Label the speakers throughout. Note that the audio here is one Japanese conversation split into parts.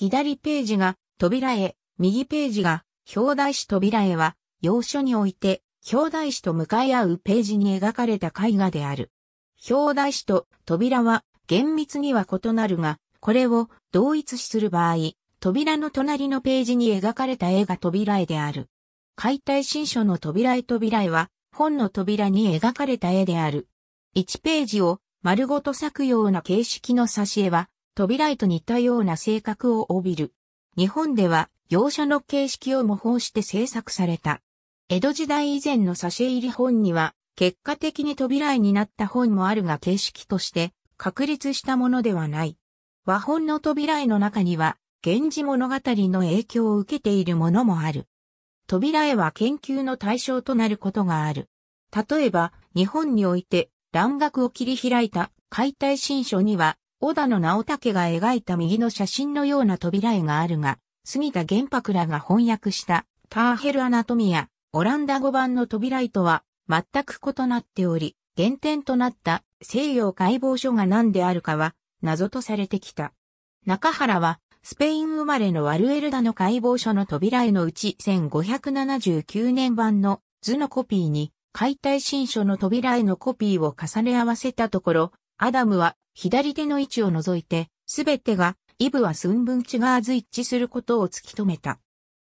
Speaker 1: 左ページが扉へ、右ページが表題紙扉へは、要所において、表題紙と向かい合うページに描かれた絵画である。表題紙と扉は厳密には異なるが、これを同一視する場合、扉の隣のページに描かれた絵が扉絵である。解体新書の扉絵扉絵は、本の扉に描かれた絵である。1ページを丸ごと割くような形式の挿絵は、トビライと似たような性格を帯びる。日本では、洋書の形式を模倣して制作された。江戸時代以前の挿絵入り本には、結果的に扉絵になった本もあるが形式として確立したものではない。和本の扉絵の中には、源氏物語の影響を受けているものもある。扉絵は研究の対象となることがある。例えば、日本において、蘭学を切り開いた解体新書には、小田の直武が描いた右の写真のような扉絵があるが、杉田玄白らが翻訳したターヘルアナトミア、オランダ語版の扉絵とは全く異なっており、原点となった西洋解剖書が何であるかは謎とされてきた。中原はスペイン生まれのワルエルダの解剖書の扉絵のうち1579年版の図のコピーに解体新書の扉絵のコピーを重ね合わせたところ、アダムは左手の位置を除いて、すべてがイブは寸分違わず一致することを突き止めた。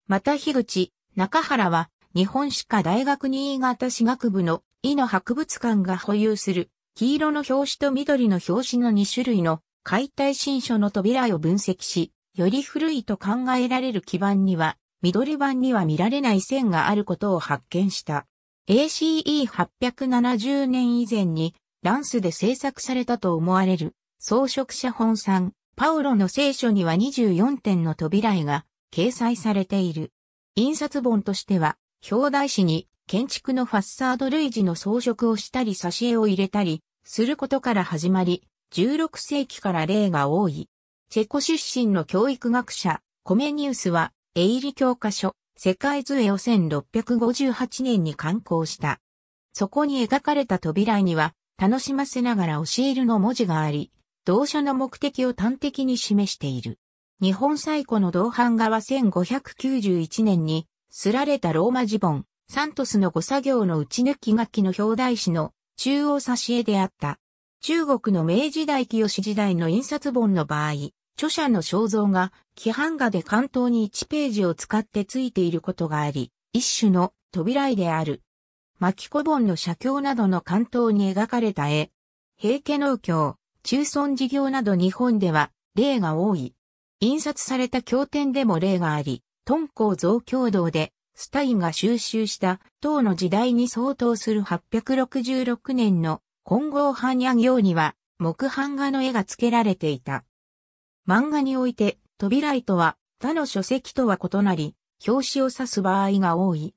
Speaker 1: また樋口、中原は日本歯科大学新潟歯学部の医の博物館が保有する黄色の表紙と緑の表紙の2種類の解体新書の扉を分析し、より古いと考えられる基板には、緑版には見られない線があることを発見した。ACE870 年以前にランスで制作されたと思われる装飾写本ん。パウロの聖書には24点の扉絵が掲載されている。印刷本としては、表題紙に建築のファッサード類似の装飾をしたり挿絵を入れたりすることから始まり、16世紀から例が多い。チェコ出身の教育学者、コメニウスは、エイリ教科書、世界図絵を1658年に刊行した。そこに描かれた扉には、楽しませながら教えるの文字があり、同社の目的を端的に示している。日本最古の銅版画は1591年に、すられたローマ字本、サントスの誤作業の打ち抜き楽器の表題紙の中央挿絵であった。中国の明治大清時代の印刷本の場合、著者の肖像が、規範画で関東に1ページを使ってついていることがあり、一種の扉絵である巻小盆の写経などの関東に描かれた絵。平家農協、中村事業など日本では例が多い。印刷された経典でも例があり、敦煌増強道でスタインが収集した唐の時代に相当する866年の金剛藩や行には木版画の絵が付けられていた。漫画において扉絵とは他の書籍とは異なり、表紙を指す場合が多い。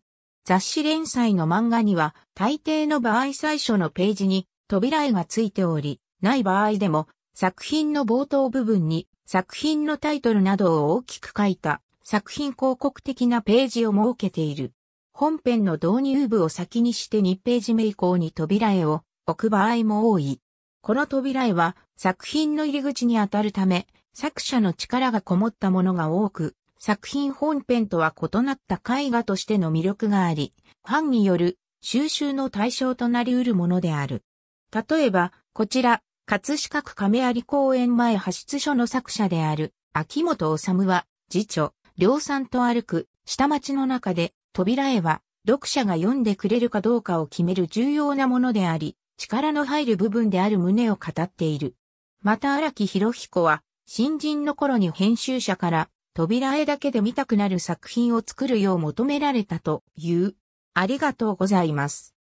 Speaker 1: 雑誌連載の漫画には、大抵の場合最初のページに扉絵がついており、ない場合でも、作品の冒頭部分に作品のタイトルなどを大きく書いた作品広告的なページを設けている。本編の導入部を先にして2ページ目以降に扉絵を置く場合も多い。この扉絵は作品の入り口に当たるため、作者の力がこもったものが多く、作品本編とは異なった絵画としての魅力があり、ファンによる収集の対象となり得るものである。例えば、こちら、葛飾区亀有公園前派出所の作者である、秋元治は、次女、量産と歩く、下町の中で、扉絵は、読者が読んでくれるかどうかを決める重要なものであり、力の入る部分である旨を語っている。また荒木博彦は、新人の頃に編集者から、扉絵だけで見たくなる作品を作るよう求められたという。ありがとうございます。